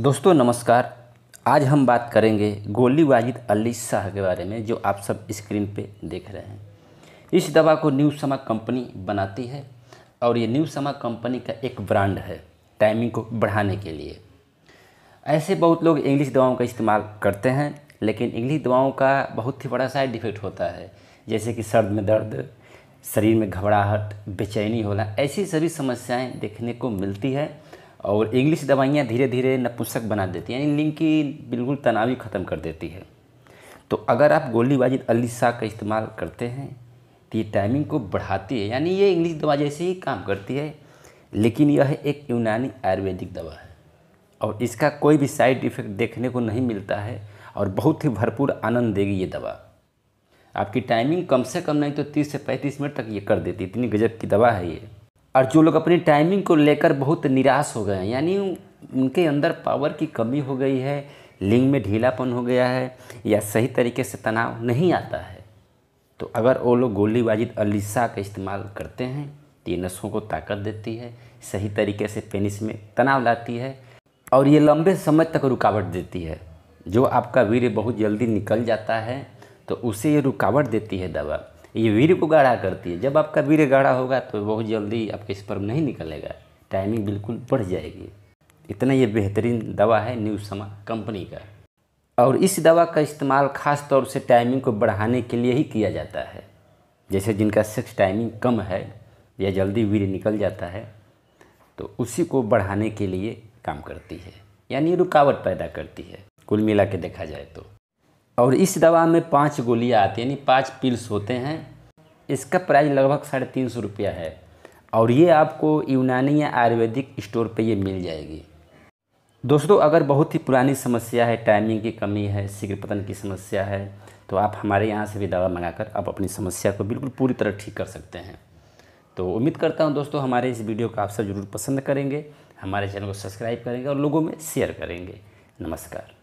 दोस्तों नमस्कार आज हम बात करेंगे गोली वाजिद अली शाह के बारे में जो आप सब स्क्रीन पे देख रहे हैं इस दवा को न्यू समा कंपनी बनाती है और ये न्यू समा कंपनी का एक ब्रांड है टाइमिंग को बढ़ाने के लिए ऐसे बहुत लोग इंग्लिश दवाओं का इस्तेमाल करते हैं लेकिन इंग्लिश दवाओं का बहुत ही बड़ा साइड इफ़ेक्ट होता है जैसे कि सर्द में दर्द शरीर में घबराहट बेचैनी होना ऐसी सभी समस्याएं देखने को मिलती है और इंग्लिश दवाइयाँ धीरे धीरे नपुंसक बना देती हैं यानी लिंग की बिल्कुल तनाव ही ख़त्म कर देती है तो अगर आप गोली वाजिद अलीसा का इस्तेमाल करते हैं तो ये टाइमिंग को बढ़ाती है यानी ये इंग्लिश दवा जैसे ही काम करती है लेकिन यह एक यूनानी आयुर्वेदिक दवा है और इसका कोई भी साइड इफ़ेक्ट देखने को नहीं मिलता है और बहुत ही भरपूर आनंद देगी ये दवा आपकी टाइमिंग कम से कम नहीं तो 30 से 35 मिनट तक ये कर देती इतनी गजब की दवा है ये और जो लोग अपनी टाइमिंग को लेकर बहुत निराश हो गए हैं यानी उनके अंदर पावर की कमी हो गई है लिंग में ढीलापन हो गया है या सही तरीके से तनाव नहीं आता है तो अगर वो लोग गोली वाजिद का इस्तेमाल करते हैं तो ये नसों को ताकत देती है सही तरीके से पेनिस में तनाव लाती है और ये लंबे समय तक रुकावट देती है जो आपका वीर बहुत जल्दी निकल जाता है तो उसे ये रुकावट देती है दवा ये वीर को गाढ़ा करती है जब आपका वीर गाढ़ा होगा तो बहुत जल्दी आपके स्पर्म नहीं निकलेगा टाइमिंग बिल्कुल बढ़ जाएगी इतना ये बेहतरीन दवा है न्यू समा कंपनी का और इस दवा का इस्तेमाल ख़ास तौर से टाइमिंग को बढ़ाने के लिए ही किया जाता है जैसे जिनका सेक्स टाइमिंग कम है या जल्दी वीर निकल जाता है तो उसी को बढ़ाने के लिए काम करती है यानी रुकावट पैदा करती है कुल मिला के देखा जाए तो और इस दवा में पाँच गोलियाँ आती हैं यानी पाँच पिल्स होते हैं इसका प्राइस लगभग साढ़े तीन सौ रुपया है और ये आपको यूनानी या आयुर्वेदिक स्टोर पे ये मिल जाएगी दोस्तों अगर बहुत ही पुरानी समस्या है टाइमिंग की कमी है शीघ्र पतन की समस्या है तो आप हमारे यहाँ से भी दवा मंगाकर आप अपनी समस्या को बिल्कुल पूरी तरह ठीक कर सकते हैं तो उम्मीद करता हूँ दोस्तों हमारे इस वीडियो को आप सब जरूर पसंद करेंगे हमारे चैनल को सब्सक्राइब करेंगे और लोगों में शेयर करेंगे नमस्कार